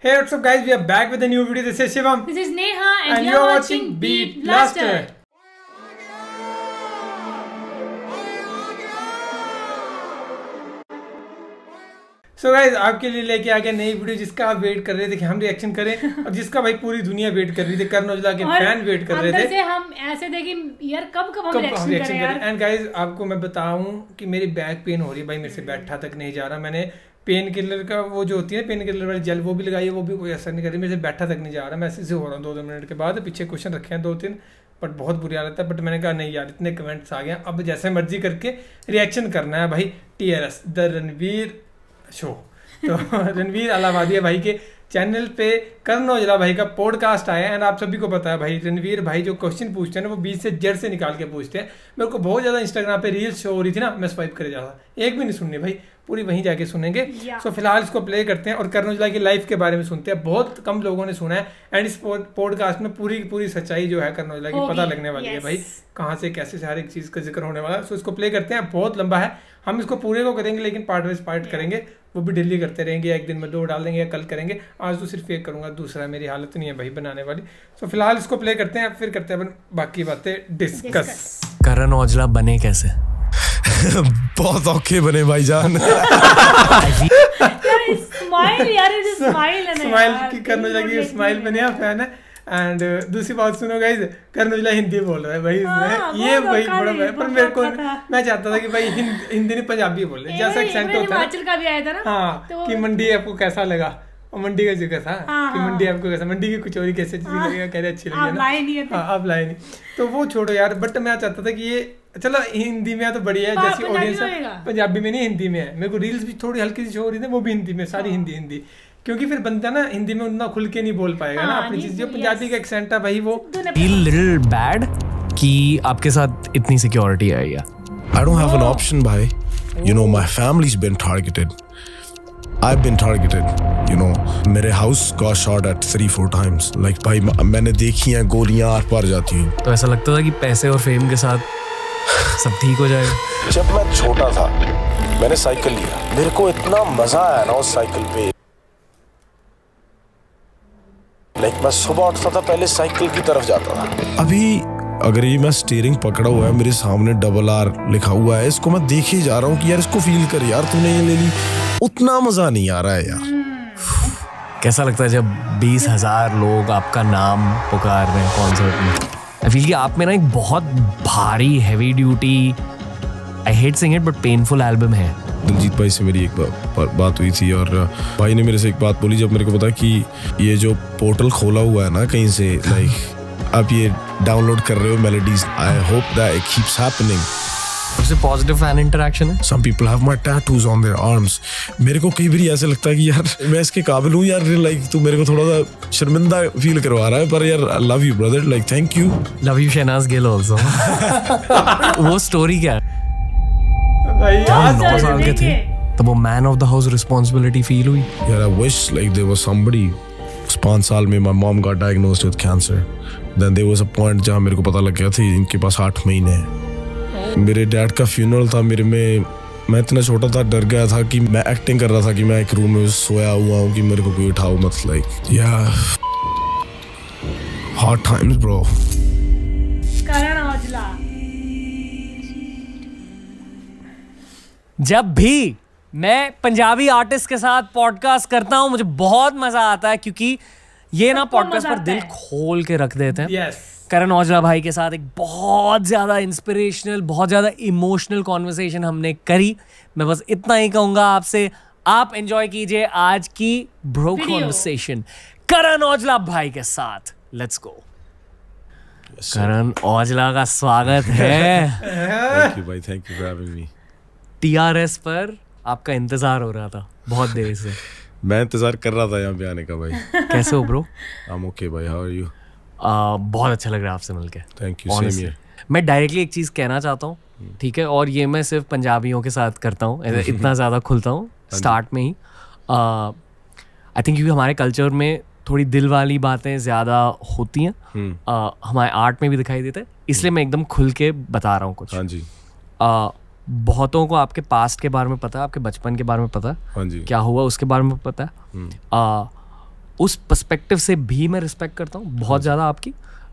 Hey, what's up, guys? We are back with a new video. This is Shivam. This is Neha, and, and you are watching, Beat Blaster. So so guys आपके लिए लेके आ गया नई video जिसका आप wait कर रहे थे कि हम रिएक्शन करें और जिसका भाई पूरी दुनिया वेट कर रही थी करण औजला के फैन वेट कर रहे थे हम ऐसे थे कि यार कब कब हम रिएक्शन करें एंड गाइज आपको मैं बताऊं कि मेरी बैक पेन हो रही है भाई मेरे से बैठा तक नहीं जा रहा मैंने पेन किलर का वो जो होती है पेन किलर वाली जेल वो भी लगाई है वो भी कोई असर नहीं कर रही मेरे से बैठा तक नहीं जा रहा मैं ऐसे से हो रहा हूँ दो दो मिनट के बाद पीछे क्वेश्चन रखे हैं दो तीन बट बहुत बुरी हालत है बट मैंने कहा नहीं यार इतने कमेंट्स आ गए अब जैसे मर्जी करके रिएक्शन करना है भाई टी द रणवीर शो तो रणवीर अलावादिया भाई के चैनल पे करण ओजला भाई का पॉडकास्ट आया एंड आप सभी को पता है भाई रणवीर भाई जो क्वेश्चन पूछते हैं ना वो बीच से जड़ से निकाल के पूछते हैं मेरे को बहुत ज़्यादा इंस्टाग्राम पे रील्स शो हो रही थी ना मैं स्वाइप करे जा रहा एक भी नहीं सुनने भाई पूरी वहीं जाके सुनेंगे सो so, फिलहाल इसको प्ले करते हैं और करण ओजला की लाइफ के बारे में सुनते हैं बहुत कम लोगों ने सुना है एंड इस पॉडकास्ट में पूरी पूरी सच्चाई जो है करण ओजला की पता लगने वाली है भाई कहाँ से कैसे हर एक चीज़ का जिक्र होने वाला है सो इसको प्ले करते हैं बहुत लंबा है हम इसको पूरे को करेंगे लेकिन पार्ट वाइज पार्ट करेंगे वो भी डेली करते रहेंगे एक दिन में दो डाल देंगे या कल करेंगे आज तो सिर्फ एक करूँगा दूसरा मेरी हालत नहीं है भाई बनाने वाली तो फिलहाल इसको प्ले करते हैं फिर करते हैं अपन बाकी बातें डिस्कस करण औजला बने कैसे बहुत औखे बने भाई जान स्माइल यार स्माइल स्माइल की करने चाहिए स्माइल बने आप फैन है एंड uh, दूसरी बात सुनो गाइज करण औजला हिंदी बोल रहा है भाई आ, हाँ, ये भाई बड़ा मैं पर मेरे को अच्छा मैं चाहता था कि भाई हिंदी नहीं पंजाबी बोल रहे जैसा एक्सेंट होता है हिमाचल का भी आया था ना हाँ तो कि मंडी आपको कैसा लगा और मंडी का जगह था हाँ, कि हाँ। मंडी आपको कैसा मंडी की कचौरी कैसे चीज लगेगा कह रहे अच्छी लगी ना हाँ आप लाए नहीं तो वो छोड़ो यार बट मैं चाहता था कि ये चलो हिंदी में तो बढ़िया है हाँ, जैसी ऑडियंस पंजाबी में नहीं हिंदी में है मेरे को रील्स भी थोड़ी हल्की सी शो हो रही थी वो भी हिंदी में सारी हाँ। हिंदी हिंदी क्योंकि फिर बंदा ना हिंदी में उतना खुल के नहीं बोल पाएगा हाँ, ना अपनी चीज जो पंजाबी का एक्सेंट है भाई वो लिटिल बैड कि आपके साथ इतनी सिक्योरिटी आई है I don't have an option भाई you know my family is been targeted I have been targeted you know मेरे हाउस का shot at three four times like भाई मैंने देखी हैं गोलियां आर पार जाती हैं तो ऐसा लगता था कि पैसे और फेम के साथ सब ठीक हो जाएगा जब मैं छोटा था मैंने साइकिल लिया मेरे को इतना मजा आया ना उस साइकिल पे लाइक मैं सुबह उठता था पहले साइकिल की तरफ जाता था अभी अगर ये मैं स्टीयरिंग पकड़ा हुआ है मेरे सामने डबल आर लिखा हुआ है इसको मैं देख ही जा रहा हूँ कि यार इसको फील कर यार तूने ये ले ली उतना मज़ा नहीं आ रहा है यार कैसा लगता है जब बीस हजार लोग आपका नाम पुकार रहे हैं कॉन्सर्ट में आई फील कि आप में ना एक बहुत भारी heavy duty I hate sing it but painful album है दिलजीत भाई से मेरी एक बात हुई थी और भाई ने मेरे से एक बात बोली जब मेरे को पता कि ये जो पोर्टल खोला हुआ है ना कहीं से लाइक आप ये डाउनलोड कर रहे हो melodies I hope that it happening positive कई ऐसे लगता है इसके काबिल हूँ शर्मिंदा फील करवा रहा है हाँ, साल के थे तब वो man of the house responsibility feel हुई यार I wish like there was somebody पांच साल में my mom got diagnosed with cancer then there was a point जहां मेरे को पता लग गया था इनके पास 8 महीने हैं मेरे डैड का फ्यूनरल था मेरे में मैं इतना छोटा था डर गया था कि मैं एक्टिंग कर रहा था कि मैं एक रूम में सोया हुआ हूँ कि मेरे को कोई उठाओ मत लाइक या हार्ड टाइम्स ब्रो जब भी मैं पंजाबी आर्टिस्ट के साथ पॉडकास्ट करता हूँ मुझे बहुत मजा आता है क्योंकि ये ना पॉडकास्ट पर दिल खोल के रख देते हैं yes. करण औजला भाई के साथ एक बहुत ज़्यादा इंस्पिरेशनल बहुत ज़्यादा इमोशनल कॉन्वर्सेशन हमने करी मैं बस इतना ही कहूंगा आपसे आप एंजॉय कीजिए आज की ब्रो कॉन्वर्सेशन करण औजला भाई के साथ लेट्स गो करण औजला का स्वागत है थैंक यू भाई thank you for having me TRS पर आपका इंतजार हो रहा था बहुत देर से मैं इंतजार कर रहा था यहाँ पे आने का भाई कैसे हो ब्रो आई एम ओके भाई हाउ आर यू बहुत अच्छा लग रहा है आपसे मिलकर थैंक यू सेम मैं डायरेक्टली एक चीज़ कहना चाहता हूँ hmm। ठीक है और ये मैं सिर्फ पंजाबियों के साथ करता हूँ इतना ज़्यादा खुलता हूँ स्टार्ट हाँ में ही आई थिंक क्योंकि हमारे कल्चर में थोड़ी दिल वाली बातें ज़्यादा होती हैं hmm। हमारे आर्ट में भी दिखाई देते हैं इसलिए hmm। मैं एकदम खुल के बता रहा हूँ कुछ हाँ जी बहुतों को आपके पास्ट के बारे में पता है आपके बचपन के बारे में पता है हाँ क्या हुआ उसके बारे में पता है हम्म। आ, उस पर्सपेक्टिव से भी मैं रिस्पेक्ट करता हूँ बहुत हाँ ज़्यादा आपकी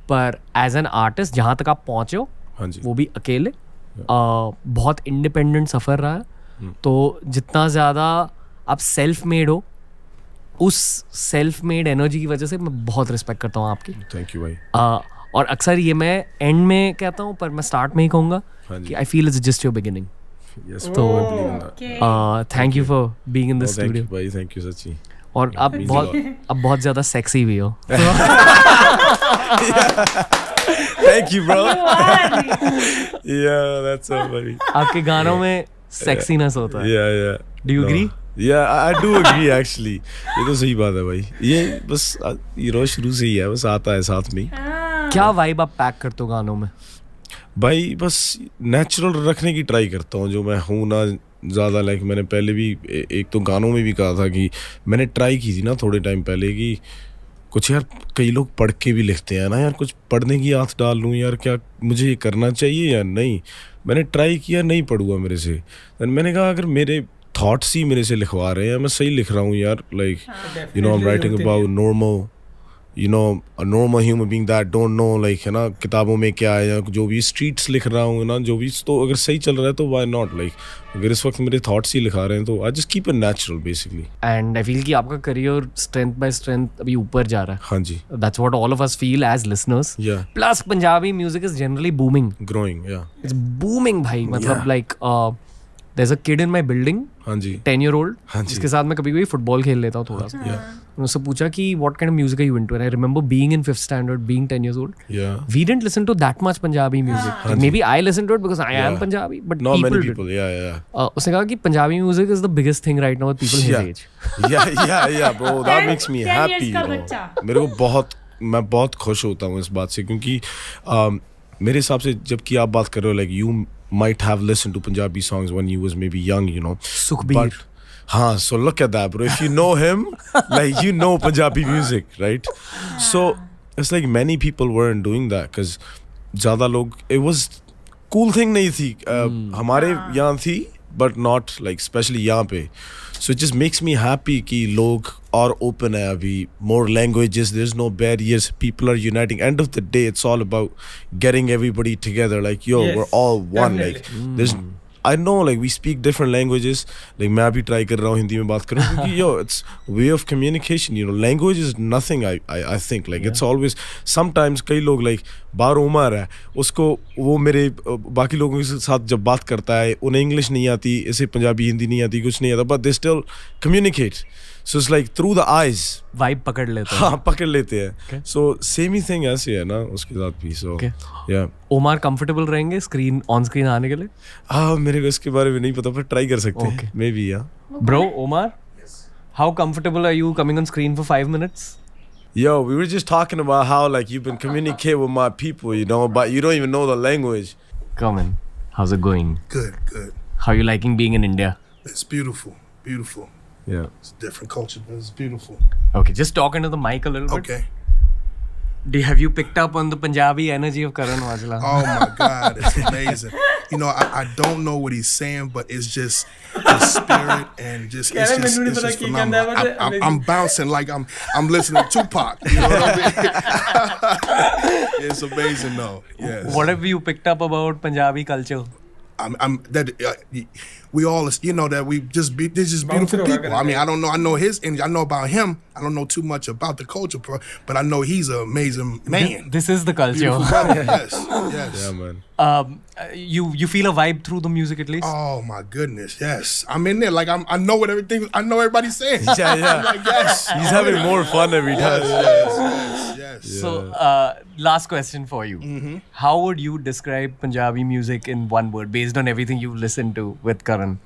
पर एज एन आर्टिस्ट जहाँ तक आप पहुँचे हो हाँ वो भी अकेले आ, बहुत इंडिपेंडेंट सफ़र रहा है हम्म। तो जितना ज़्यादा आप सेल्फ मेड हो उस सेल्फ मेड एनर्जी की वजह से मैं बहुत रिस्पेक्ट करता हूँ आपकी थैंक यू भाई और अक्सर ये मैं एंड में कहता हूँ पर मैं स्टार्ट में ही कहूँगा हाँ कि I feel is just your beginning तो thank you for being in this studio भाई थैंक यू सच्ची और अब बहुत अब बहुत ज्यादा सेक्सी भी हो thank you bro yeah that's so funny आपके गानों में सेक्सीनेस होता है या या डू यू एग्री या आई डू एग्री एक्चुअली ये तो सही बात है भाई ये बस ये रोज शुरू से ही है बस आता है साथ में क्या वाइब आप पैक करते हो गानों में भाई बस नेचुरल रखने की ट्राई करता हूँ जो मैं हूँ ना ज़्यादा लाइक मैंने पहले भी एक तो गानों में भी कहा था कि मैंने ट्राई की थी ना थोड़े टाइम पहले कि कुछ यार कई लोग पढ़ के भी लिखते हैं ना यार कुछ पढ़ने की आँख डाल लूँ यार क्या मुझे ये करना चाहिए या नहीं मैंने ट्राई किया नहीं पढ़ूँगा मेरे से मैंने कहा अगर मेरे थाट्स ही मेरे से लिखवा रहे हैं मैं सही लिख रहा हूँ यार like you know I am writing about normal you know normal human being that don't know like है ना किताबों में क्या है या जो भी स्ट्रीट्स लिख रहा हूँ ना जो भी तो अगर सही चल रहा है तो वाई नॉट लाइक अगर इस वक्त मेरे थॉट्स ही लिखा रहे हैं तो I just keep natural basically and I feel कि आपका करियर स्ट्रेंथ बाय स्ट्रेंथ अभी ऊपर जा रहा है हाँ जी that's what all of us feel as listeners plus Punjabi music is generally booming growing it's booming भाई मतलब like yeah. Is a kid in my building हाँ जी 10 ईयर ओल्ड जिसके साथ मैं कभी कभी फुटबॉल खेल लेता हूँ थोड़ा सा हाँ उनसे पूछा कि what kind of music are you into I remember being in fifth standard being 10 years old we didn't listen to that much Punjabi music maybe I listen to it because I am Punjabi but not many people yeah yeah उसने कहा कि Punjabi music is the biggest thing right now with people his age yeah yeah yeah bro that makes me happy मेरे को बहुत मैं बहुत खुश होता हूँ इस बात से क्योंकि um, मेरे हिसाब से जबकि आप बात कर रहे हो like you might have listen to Punjabi songs when you was maybe young you know Sukhbir Huh, so look at that, bro. If you know him, like you know Punjabi music, right? So it's like many people weren't doing that because ज़्यादा लोग it was cool thing नहीं थी uh, hmm. हमारे यहाँ थी but not like especially यहाँ पे so it just makes me happy कि लोग और open है अभी more languages there's no barriers people are uniting end of the day it's all about getting everybody together like yo yes, we're all one definitely. like mm. there's I know like we speak different languages like मैं भी try कर रहा हूँ हिंदी में बात करूँ क्योंकि yo it's way of communication you know language is nothing I I think like it's always sometimes कई लोग लाइक बार उमर है उसको वो मेरे बाकी लोगों के साथ जब बात करता है उन्हें इंग्लिश नहीं आती इसे पंजाबी हिंदी नहीं आती कुछ नहीं आता but they still communicate so it's like through the eyes vibe पकड़ लेते हैं हाँ पकड़ लेते हैं सो सेम ही थिंग ऐसी है ना उसके साथ भी सो या ओमर कंफर्टेबल रहेंगे स्क्रीन ऑन स्क्रीन आने के लिए हाँ मेरे को इसके बारे में नहीं पता पर ट्राई कर सकते हैं maybe yeah bro Omar how comfortable are you coming on screen for five minutes Yo, we were just talking about how like you've been communicating with my people, you know, but you don't even know the language. Come in. How's it going? Good, good. How are you liking being in India? It's beautiful, beautiful. Yeah. It's a different culture, but it's beautiful. Okay, just talk into the mic a little bit. Okay. Do, have you picked up on the Punjabi energy of Karan Wajla? oh my God, it's amazing. you know, I, I, don't know what he's saying, but it's just the spirit and just it's just, it's just phenomenal. I, am bouncing like I'm I'm listening to Tupac. You know what I mean? it's amazing though. Yes. What have you picked up about Punjabi culture? I'm, I'm that. Uh, we all, you know, that we just be, this is beautiful people. I mean, I don't know. I know his and I know about him. I don't know too much about the culture, but I know he's an amazing man. This, is the culture. yes, yes. Yeah, man. Um, you you feel a vibe through the music at least. Oh my goodness, yes. I'm in there. Like I'm, I know what everything. I know everybody's saying. yeah, yeah. Like, yes. He's having more fun every time. Yes, yes, yes, yes. So, uh, last question for you. Mm-hmm. How would you describe Punjabi music in one word, based on everything you've listened to with Karan? and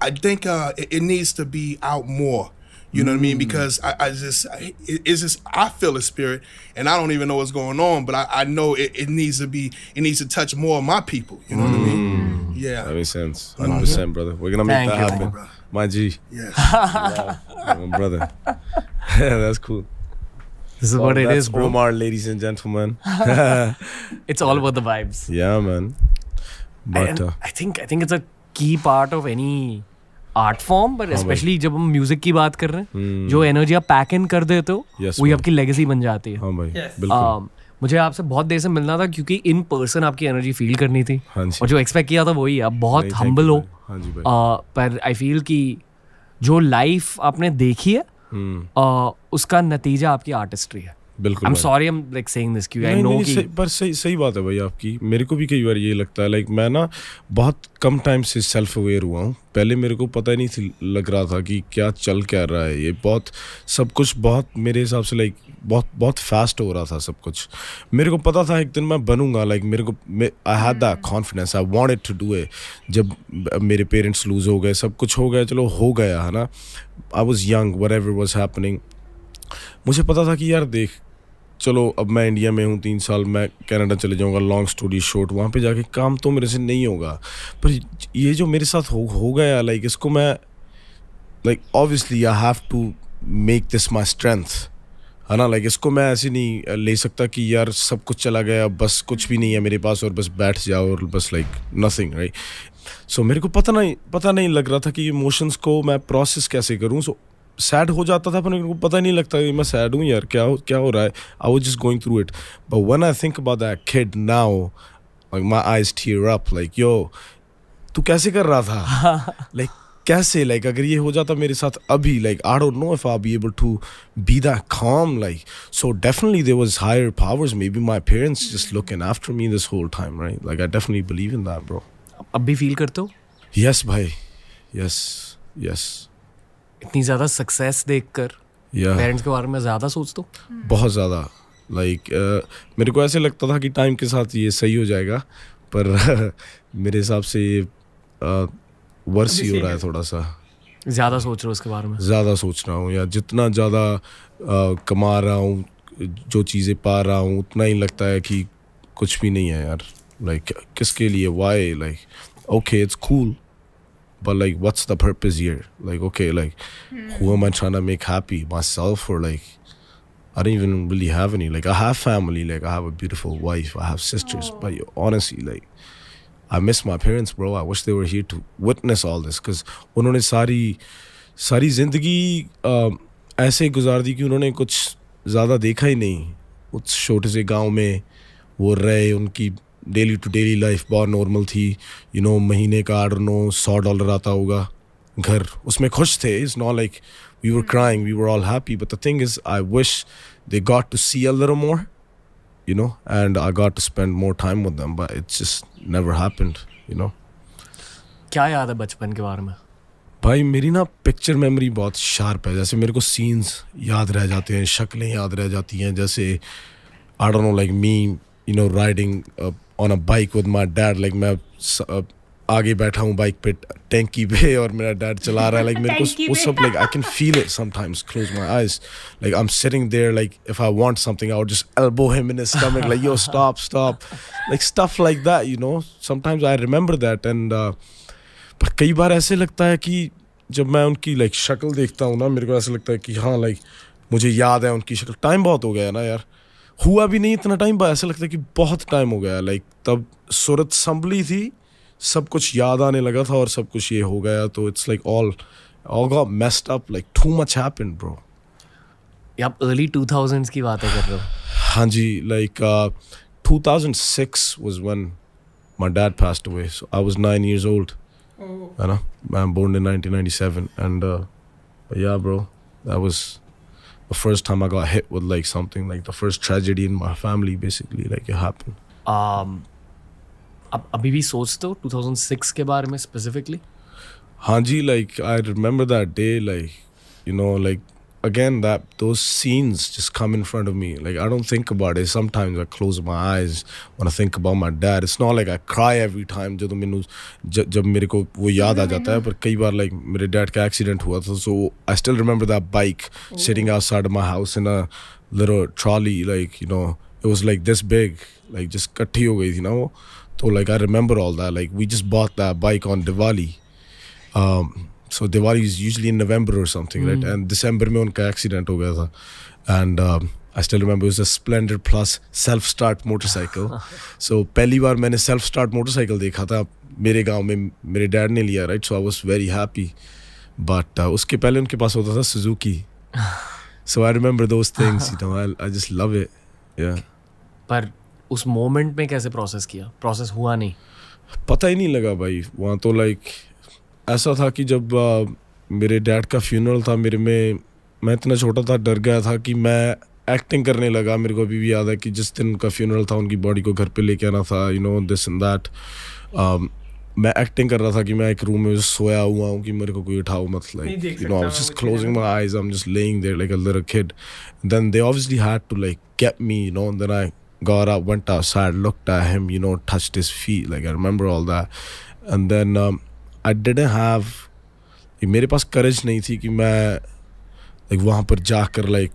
I think uh, it, it, needs to be out more. You know what I mean? Mm. Because I, I just, I, it's just, I feel a spirit, and I don't even know what's going on, but I, I know it, it, needs to be, it needs to touch more of my people. You know mm. what I mean? Mm. Yeah, that makes sense. 100, percent brother. We're gonna Thank make that happen, my G. Yes, yeah, my brother. that's cool. This is what it is, bro. Omar, ladies and gentlemen. it's all about the vibes. Yeah, man. but I, uh, I think I think it's a key part of any art form but specially जब हम music की बात कर रहे हैं hmm. जो energy आप pack इन कर देते हो yes, वही आपकी लेगेसी बन जाती है हाँ भाई बिल्कुल um, मुझे आपसे बहुत देर से मिलना था क्योंकि इन पर्सन आपकी एनर्जी फील करनी थी हाँ और जो एक्सपेक्ट किया था वही आप बहुत हम्बल हो हाँ जी uh, पर आई फील कि जो लाइफ आपने देखी है आ, hmm. uh, उसका नतीजा आपकी आर्टिस्ट्री है बिल्कुल sorry like saying this I know पर सही सही बात है भाई आपकी मेरे को भी कई बार ये लगता है लाइक मैं ना बहुत कम टाइम से सेल्फ अवेयर हुआ हूँ पहले मेरे को पता ही नहीं थी लग रहा था कि क्या चल क्या रहा है ये बहुत सब कुछ बहुत मेरे हिसाब से लाइक बहुत बहुत फास्ट हो रहा था सब कुछ मेरे को पता था एक दिन मैं बनूंगा लाइक मेरे को I had the confidence I it to do a जब मेरे पेरेंट्स लूज़ हो गए सब कुछ हो गया चलो हो गया है ना I was young whatever was happening मुझे पता था कि यार देख चलो अब मैं इंडिया में हूँ तीन साल मैं कनाडा चले जाऊँगा लॉन्ग स्टोरी शॉर्ट वहाँ पे जाके काम तो मेरे से नहीं होगा पर ये जो मेरे साथ हो हो गया लाइक इसको मैं like obviously I have to make this my strength है ना लाइक इसको मैं ऐसे नहीं ले सकता कि यार सब कुछ चला गया बस कुछ भी नहीं है मेरे पास और बस बैठ जाओ और बस लाइक नथिंग राइट सो मेरे को पता नहीं पता नहीं लग रहा था कि इमोशंस को मैं प्रोसेस कैसे करूँ सो so, सैड हो जाता था पर मेरे को पता नहीं लगता कि मैं सैड हूँ यार क्या क्या हो रहा है I was just going through it but one I think about that kid now my eyes tear up like yo तू कैसे कर रहा था लाइक कैसे लाइक अगर ये हो जाता मेरे साथ अभी like I don't know if I be able to be that calm like so definitely there was higher powers maybe my parents just look an after me this whole time right like I definitely believe in that bro अब भी feel करते हो yes भाई yes yes इतनी ज़्यादा success देख कर parents के बारे में ज़्यादा सोच दो बहुत ज़्यादा लाइक like, uh, मेरे को ऐसे लगता था कि टाइम के साथ ये सही हो जाएगा पर मेरे हिसाब से ये वर्स uh, ही हो रहा है थोड़ा सा ज़्यादा सोच रहा हूँ उसके बारे में ज़्यादा सोच रहा हूँ या जितना ज़्यादा uh, कमा रहा हूँ जो चीज़ें पा रहा हूँ उतना ही लगता है कि कुछ भी नहीं है यार लाइक like, किसके लिए why like okay it's cool but like what's the purpose here like okay like mm. who am i trying to make happy myself or like i don't even really have any like i have family like i have a beautiful wife i have sisters oh. but yo, honestly like i miss my parents bro i wish they were here to witness all this because उन्होंने सारी सारी जिंदगी ऐसे गुजार दी कि उन्होंने कुछ ज़्यादा देखा ही नहीं उस छोटे से गांव में वो रहे उनकी डेली टू डेली लाइफ बहुत नॉर्मल थी यू नो महीने का आठ नो सौ डॉलर आता होगा घर उसमें खुश थे is not like we were crying we were all happy but the thing is I wish they got to see अलर more you know and I got to spend more time with them but it's just never happened you know क्या याद है बचपन के बारे में भाई मेरी ना पिक्चर मेमोरी बहुत शार्प है जैसे मेरे को सीन्स याद रह जाते हैं शक्लें याद रह जाती हैं जैसे I don't know like me you know riding on a bike with my dad like मैं आगे बैठा हूँ बाइक पे टैंकी पे और मेरा डैड चला रहा है लाइक मेरे को वो सब like I can feel it sometimes close my eyes like I am sitting there like if I want something I just elbow him in his stomach like yo stop stop like stuff like that you know sometimes I remember that and पर कई बार ऐसे लगता है कि जब मैं उनकी like like, शक्ल देखता हूँ ना मेरे को ऐसा लगता है कि हाँ लाइक like, मुझे याद है उनकी शक्ल टाइम बहुत हो गया है ना यार हुआ भी नहीं इतना टाइम पर ऐसा लगता है कि बहुत टाइम हो गया लाइक तब सूरत संभली थी सब कुछ याद आने लगा था और सब कुछ ये हो गया तो it's like all all messed up like too much happened bro आप अर्ली टू थाउजेंड्स की बात कर रहे हो हाँ जी like two thousand six was one my dad passed away. So I was nine years old. Oh. And born in nineteen ninety seven and yeah, bro that was the first time I got hit with like something like the first tragedy in my family, basically like it happened. Um, अब अभी भी सोचते हो 2006 के बारे में specifically. हाँ जी like I remember that day like, you know like again that those scenes just come in front of me like i don't think about it sometimes i close my eyes when i think about my dad it's not like i cry every time Just jab mainu jab mere ko wo yaad aa jata hai par kai baar like mere dad ka accident hua tha so i still remember that bike sitting outside of my house in a little trolley like you know it was like this big like just katti ho gayi thi na so like i remember all that like we just bought that bike on diwali um so Diwali is usually in November और something right and दिसंबर में उनका accident हो गया था and I still remember is a Splendor plus self start motorcycle so पहली बार मैंने self start motorcycle देखा था मेरे गांव में मेरे डैड ने लिया right so I was very happy but उसके पहले उनके पास होता था Suzuki so I remember those things you know I just love it yeah पर उस मोमेंट में कैसे प्रोसेस किया प्रोसेस हुआ नहीं पता ही नहीं लगा भाई वहाँ तो लाइक like, ऐसा था कि जब आ, मेरे डैड का फ्यूनरल था मेरे में मैं इतना छोटा था डर गया था कि मैं एक्टिंग करने लगा मेरे को अभी भी याद है कि जिस दिन उनका फ्यूनरल था उनकी बॉडी को घर पे लेके आना था you know this and that मैं एक्टिंग कर रहा था कि मैं एक रूम में सोया हुआ हूँ कि मेरे को कोई उठाओ मत like you know I just closing my eyes I am just laying there like a little kid then they obviously had to like get me you know then I I did have मेरे पास करेज नहीं थी कि मैं like वहाँ पर जाकर like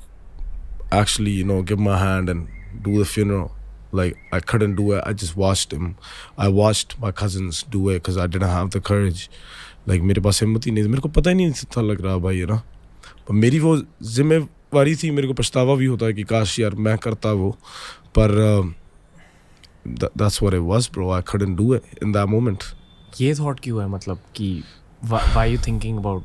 actually you know give my hand and do the funeral like I could do it. I just watch him. I watch my cousin do a cuz I didn't have the courage like मेरे पास हिम्मत ही नहीं थी मेरे को पता ही नहीं था लग रहा भाई है ना पर मेरी वो जिम्मेवारी थी मेरे को पछतावा भी होता है कि काश यार मैं करता वो पर that's what it was bro I couldn't do it in that moment. ये थाट क्यों है मतलब कि why you thinking about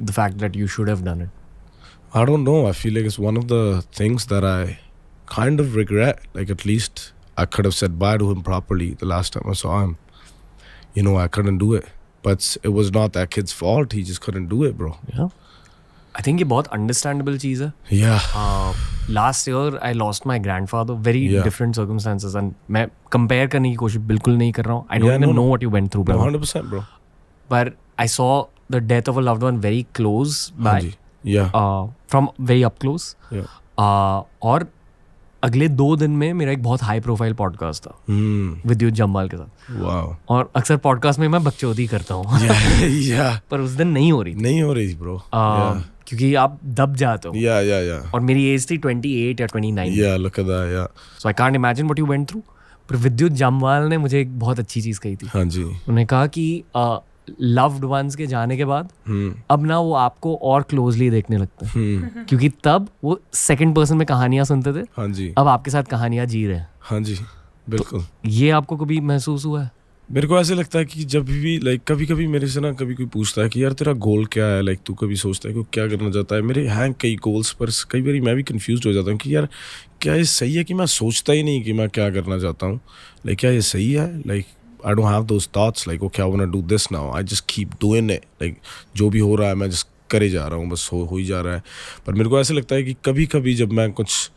the fact that you should have done it I don't know I feel like it's one of the things there I kind of regret like at least I could have bye to him properly the last time I saw you know I couldn't do it but it was not that kid's fault he just couldn't do it bro I think ये बहुत understandable चीज़ है last year I lost my grandfather very different circumstances and मैं compare करने की कोशिश बिल्कुल नहीं कर रहा हूँ I don't know what you went through पर I saw the death of a love one very close by from very up close और अगले दो दिन में मेरा एक बहुत हाई प्रोफाइल पॉडकास्ट था hmm. विद्युत जम्बाल के साथ और अक्सर पॉडकास्ट में मैं बकचौदी करता हूँ पर उस दिन नहीं हो रही नहीं हो रही थी ब्रो क्योंकि आप दब जाते हो या या या और मेरी एज थी 28 या 29 या look at that yeah so I can't imagine what you went through पर विद्युत जामवाल ने मुझे एक बहुत अच्छी चीज कही थी हां जी उन्होंने कहा कि लव्ड uh, वंस के जाने के बाद हम्म। अब ना वो आपको और क्लोजली देखने लगते हैं हम्म। क्योंकि तब वो सेकंड पर्सन में कहानियां सुनते थे हां जी अब आपके साथ कहानियां जी रहे हैं हां जी तो बिल्कुल तो ये आपको कभी महसूस हुआ है मेरे को ऐसे लगता है कि जब भी लाइक कभी कभी मेरे से ना कभी कोई पूछता है कि यार तेरा गोल क्या है लाइक तू कभी सोचता है कि क्या करना चाहता है मेरे हैं कई गोल्स पर कई बार मैं भी कंफ्यूज हो जाता हूँ कि यार क्या ये सही है कि मैं सोचता ही नहीं कि मैं क्या करना चाहता हूँ लाइक क्या ये सही है like I don't have those thoughts like okay I do this now I just keep doing it like जो भी हो रहा है मैं जस्ट करे जा रहा हूँ बस हो हो ही जा रहा है पर मेरे को ऐसे लगता है कि कभी कभी जब मैं कुछ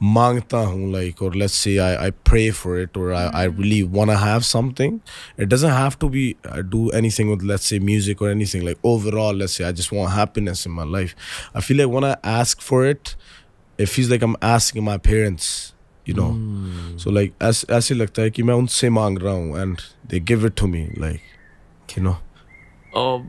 mangta hun, like or let's say i i pray for it or i i really want to have something it doesn't have to be uh, do anything with let's say music or anything like overall let's say i just want happiness in my life i feel like when i ask for it it feels like i'm asking my parents you know hmm. so like as i like that i unse mang raha and they give it to me like you know oh,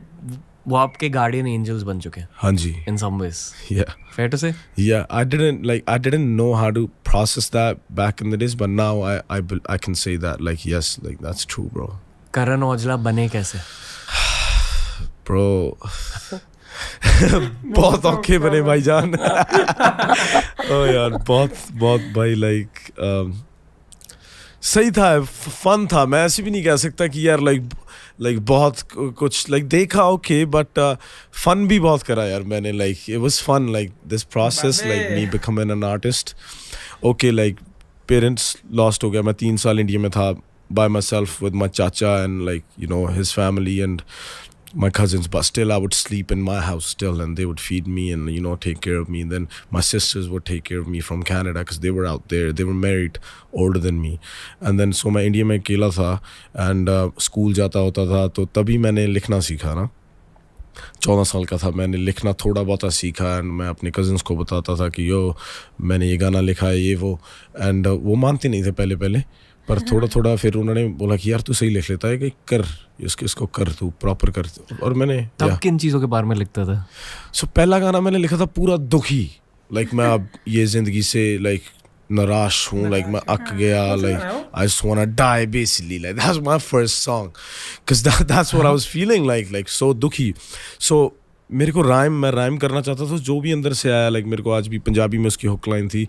वो आपके guardian angels बन चुके हैं हाँ जी in some ways yeah fair to say yeah I didn't like I didn't know how to process that back in the days but now I I I can say that like yes like that's true bro Karan Aujla बने कैसे bro बहुत okay बने भाई जान ओ यार बहुत बहुत भाई लाइक um, सही था फन था मैं ऐसे भी नहीं कह सकता कि यार लाइक लाइक like, बहुत कुछ लाइक like, देखा ओके बट फन भी बहुत करा यार मैंने like it was fun like this process like me become an artist okay like parents lost हो गया मैं तीन साल इंडिया में था by myself with my चाचा and like you know his family and my cousins, but still I would sleep in my house still, and they would feed me and you know take care of me. And then my sisters would take care of me from Canada because they were out there. They were married, older than me. And then so my India में अकेला था and uh, school jata hota tha, to tabhi maine likhna sikha na. चौदह साल का था मैंने लिखना थोड़ा बहुत सीखा एंड मैं अपने कजिन्स को बताता था कि यो मैंने ये गाना लिखा है ये वो एंड वो मानते नहीं थे पहले पहले पर हाँ। थोड़ा थोड़ा फिर उन्होंने बोला कि यार तू सही लिख लेता है कि कर इसके इसको कर तू प्रॉपर कर तू और मैंने तब किन चीज़ों के बारे में लिखता था सो so, पहला गाना मैंने लिखा था पूरा दुखी लाइक like, मैं अब ये ज़िंदगी से लाइक निराश हूँ लाइक मैं हाँ। अक गया like I just want to die basically like that's my first song cuz that's what I was feeling like like so दुखी सो मेरे को राइम मैं राइम करना चाहता था जो भी अंदर से आया लाइक मेरे को आज भी पंजाबी में उसकी हुक लाइन थी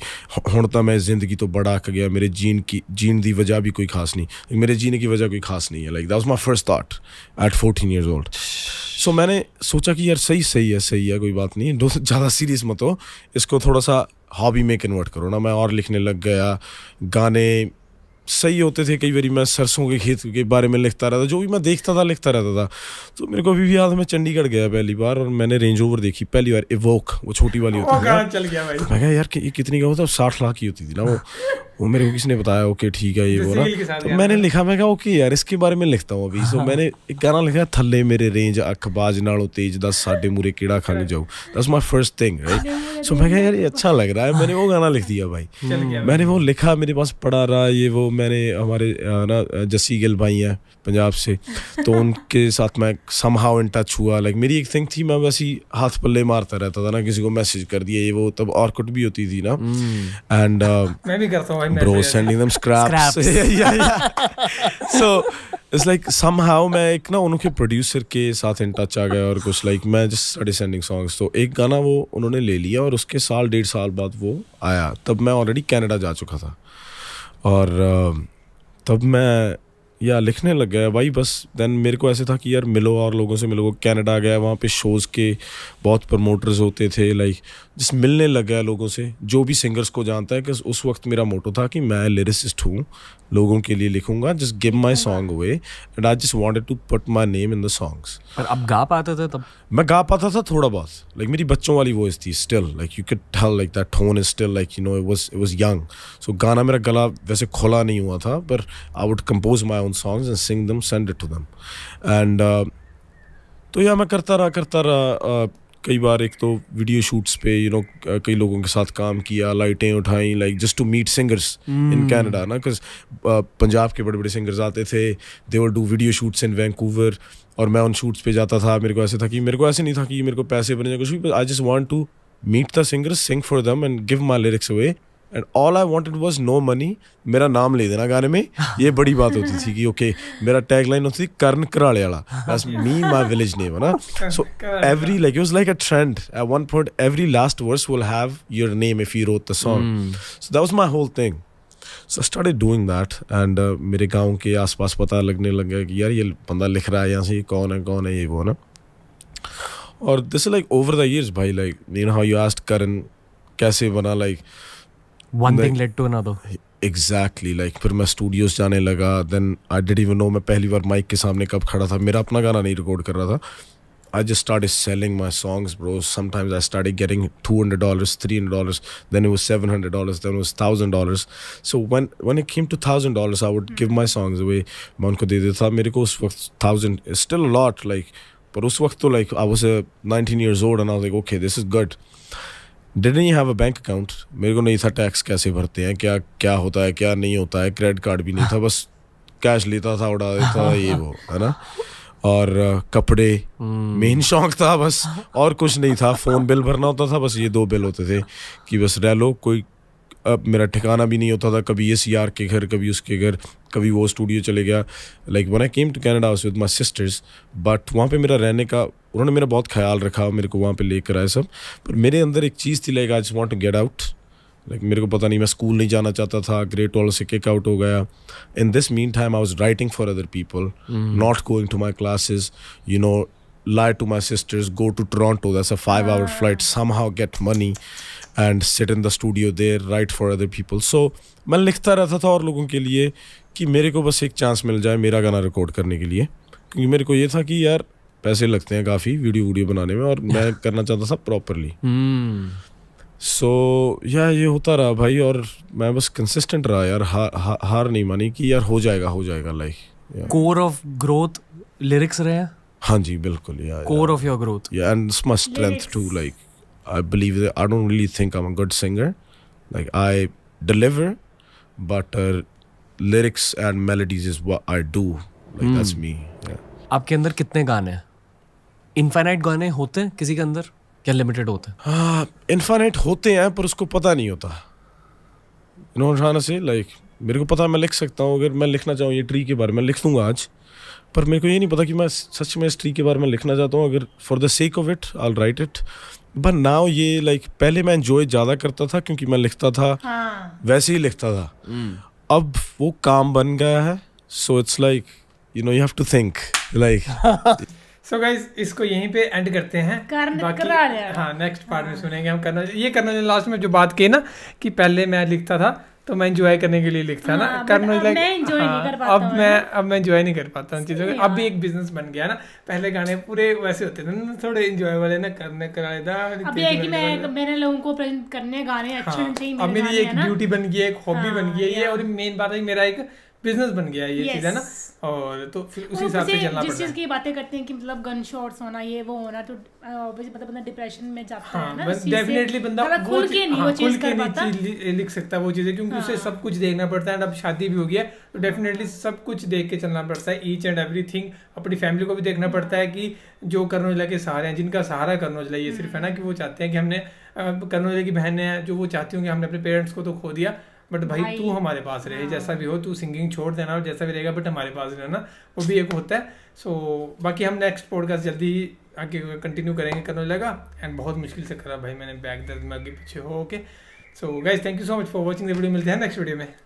हूँ तो मैं ज़िंदगी तो बड़ा अक गया मेरे जीन की जीन की वजह भी कोई खास नहीं मेरे जीने की वजह कोई खास नहीं है like that was my first thought at fourteen years old so मैंने सोचा कि यार सही सही है सही है कोई बात नहीं ज़्यादा सीरियस मत हो इसको थोड़ा सा हॉबी में कन्वर्ट करो ना मैं और लिखने लग गया गाने सही होते थे कई बार मैं सरसों के खेत के बारे में लिखता रहता जो भी मैं देखता था लिखता रहता था तो मेरे को अभी भी याद है मैं चंडीगढ़ गया पहली बार और मैंने रेंज ओवर देखी पहली बार इवोक वो छोटी वाली होती थी तो मैं यार कि कितनी का होता साठ लाख की होती थी ना वो वो मेरे को किसी ने बताया ओके ठीक है ये बोला तो मैंने लिखा मैं ओके यार इसके बारे में लिखता हूँ अभी सो हाँ, हाँ। मैंने एक गाना लिखा थले मेरे रेंज बाज नो तेज दस साढ़े मुरे कीड़ा खाने जाऊँ दस my first thing right so मैं यार ये अच्छा लग रहा है मैंने वो गाना लिख दिया भाई मैंने वो लिखा मेरे पास पढ़ा रहा ये वो मैंने हमारे ना जसी गिल भाई हैं पंजाब से तो उनके साथ मैं सम हाउ इन टच हुआ लाइक मेरी एक थिंग थी मैं वैसे ही हाथ पल्ले मारता रहता था ना किसी को मैसेज कर दिया ये वो तब और कुट भी होती थी ना एंड hmm. uh, मैं भी करता हूँ bro sending them scraps, scraps. yeah, yeah, yeah. so it's like somehow मैं एक ना उनके producer के साथ in touch आ गया और कुछ like मैं just started sending songs तो एक गाना वो उन्होंने ले लिया और उसके साल डेढ़ साल बाद वो आया तब मैं already कनाडा जा चुका था और तब मैं या लिखने लग गया भाई बस देन मेरे को ऐसे था कि यार मिलो और लोगों से मिलो कनाडा गया वहाँ पे शोज़ के बहुत प्रमोटर्स होते थे लाइक जिस मिलने लग गया लोगों से जो भी सिंगर्स को जानता है कि उस वक्त मेरा मोटो था कि मैं लिरिसिस्ट हूँ लोगों के लिए लिखूंगा just give my song away and I just wanted to put my name in the songs पर अब गा पाते थे तब मैं गा पाता था थोड़ा बहुत लाइक like, मेरी बच्चों वाली वॉइस थी still like you could tell like that tone is still like you know it was it was young so गाना मेरा गला वैसे खुला नहीं हुआ था पर I would compose my own songs and sing them send it to them and तो यह मैं करता रहा करता रहा uh, कई बार एक तो वीडियो शूट्स पे यू you नो know, कई लोगों के साथ काम किया लाइटें उठाई like just to meet singers in Canada ना बिकॉज पंजाब के बड़े बड़े सिंगर्स आते थे they were do video shoots in Vancouver और मैं उन शूट्स पे जाता था मेरे को ऐसे था कि मेरे को ऐसे नहीं था कि मेरे को पैसे बने कुछ भी I just want to meet the singer sing for them and give my lyrics away and all I wanted was no money मेरा नाम ले देना गाने में ये बड़ी बात होती थी कि ओके okay, मेरा टैग लाइन होती थी कर्ण कराले वाला बस मी माई विलेज नेम है ना so every like it like a trend at one point every last verse will have your name if you wrote the song so that was my whole thing so start doing that and मेरे गाँव के आस पास पता लगने लग गया कि यार ये बंदा लिख रहा है यहाँ से कौन है कौन है ये वो ना और this like over the years भाई like you know how you asked Karan कैसे बना like like, one thing led to another exactly like फिर मैं स्टूडियोज जाने लगा then I did even know मैं पहली बार माइक के सामने कब खड़ा था मेरा अपना गाना नहीं रिकॉर्ड कर रहा था I just start is selling my songs bro sometimes I start is getting two hundred dollar three then वो सेवन हंड्रेड डॉलर देन वो thousand dollar so one one it came two thousand dollar I would give my songs away मैं उनको दे देता था मेरे को उस वक्त थाउजेंड स्टिल लॉट लाइक पर उस वक्त तो like I was nineteen years old and I was like okay this is good did नहीं हैव अ बैंक अकाउंट मेरे को नहीं था टैक्स कैसे भरते हैं क्या क्या होता है क्या नहीं होता है क्रेडिट कार्ड भी नहीं था बस कैश लेता था उड़ा देता था ये वो है ना और कपड़े मेन हम्म। शौक था बस और कुछ नहीं था फ़ोन बिल भरना होता था बस ये दो बिल होते थे कि बस रह लो कोई अब मेरा ठिकाना भी नहीं होता था कभी इस सी आर के घर कभी उसके घर कभी वो स्टूडियो चले गया like one I came to Canada with my sisters but वहाँ पे मेरा रहने का उन्होंने मेरा बहुत ख्याल रखा मेरे को वहाँ पे लेकर आए सब पर मेरे अंदर एक चीज़ थी like I just want to get out like मेरे को पता नहीं मैं स्कूल नहीं जाना चाहता था ग्रेट ट्वेल्व से किक आउट हो गया in this meantime I was writing for other people not going to my classes you know lie to my sisters, go to Toronto, that's a five hour ah. flight, somehow get money and sit in the studio there, write for other people. So मैं लिखता रहता था और लोगों के लिए कि मेरे को बस एक चांस मिल जाए मेरा गाना रिकॉर्ड करने के लिए क्योंकि मेरे को ये था कि यार पैसे लगते हैं काफ़ी वीडियो वीडियो बनाने में और मैं करना चाहता था प्रॉपरली सो यार ये होता रहा भाई और मैं बस कंसिस्टेंट रहा यार हा, हा, हार नहीं मानी कि यार हो जाएगा हो जाएगा like core of growth lyrics रहे हैं हाँ जी बिल्कुल या कोर ऑफ योर ग्रोथ या and it's my strength to like I believe that I don't really think I am a good singer like I deliver but lyrics and melodies is what I do like that's me आपके अंदर कितने गाने हैं infinite गाने होते हैं किसी के अंदर क्या लिमिटेड होते हैं इनफाइनाइट हाँ, होते हैं पर उसको पता नहीं होता यू नो से लाइक मेरे को पता है मैं लिख सकता हूँ अगर मैं लिखना चाहूँ ये ट्री के बारे में लिख लूँगा आज पर मेरे को ये नहीं पता कि मैं सच में इस ट्री के बारे में लिखना चाहता हूँ अगर for the sake of it I write it but now ये लाइक पहले मैं इन्जॉय ज़्यादा करता था क्योंकि मैं लिखता था हाँ. वैसे ही लिखता था hmm. अब वो काम बन गया है so it's like you know you have to think like so so इसको यहीं पे एंड करते हैं बाकी नेक्स्ट पार्ट हाँ, में हाँ। सुनेंगे हम करना ये करना लास्ट में जो बात की ना कि पहले मैं लिखता था तो मैं इंजॉय करने के लिए लिखता हाँ, हाँ ना करना लाइक अब मैं अब मैं इंजॉय नहीं कर पाता उन चीज़ों को अब भी एक बिजनेस बन गया ना पहले गाने पूरे वैसे होते थे ना थोड़े इंजॉय वाले ना करने कराए था अभी है कि मैं मैंने लोगों को करने गाने अच्छे हाँ, होने अब मेरी एक ब्यूटी बन गई है एक हॉबी बन हाँ, गई है और मेन बात है मेरा एक बिजनेस बन गया ये चीज है ना और तो फिर उसी हिसाब से चलना जिस चीज की बातें करते हैं कि मतलब गन शॉट्स होना ये वो होना तो ऑब्वियसली मतलब बंदा डिप्रेशन में जाता हाँ, है ना डेफिनेटली बंदा मतलब खुल के नहीं वो हाँ, चीज कर पाता लिख सकता वो चीजें क्योंकि उसे हाँ। सब कुछ देखना पड़ता है अब शादी भी हो गया तो डेफिनेटली सब कुछ देख के चलना पड़ता है ईच एंड एवरीथिंग अपनी फैमिली को भी देखना हाँ। पड़ता है कि जो करनोजला के सहारे हैं जिनका सहारा करनोजला ये सिर्फ है ना कि वो चाहते हैं कि हमने करनोजला की बहनें हैं जो वो चाहती हूँ कि हमने अपने पेरेंट्स को तो खो दिया बट भाई, भाई तू हमारे पास रहे हाँ। जैसा भी हो तू सिंगिंग छोड़ देना और जैसा भी रहेगा बट हमारे पास रहना वो भी एक होता है सो so, बाकी हम नेक्स्ट पॉडकास्ट जल्दी आगे कंटिन्यू करेंगे करने लगा एंड बहुत मुश्किल से करा भाई मैंने बैक दर्द में आगे पीछे हो okay so guys thank you so much for watching the video मिलते हैं नेक्स्ट वीडियो में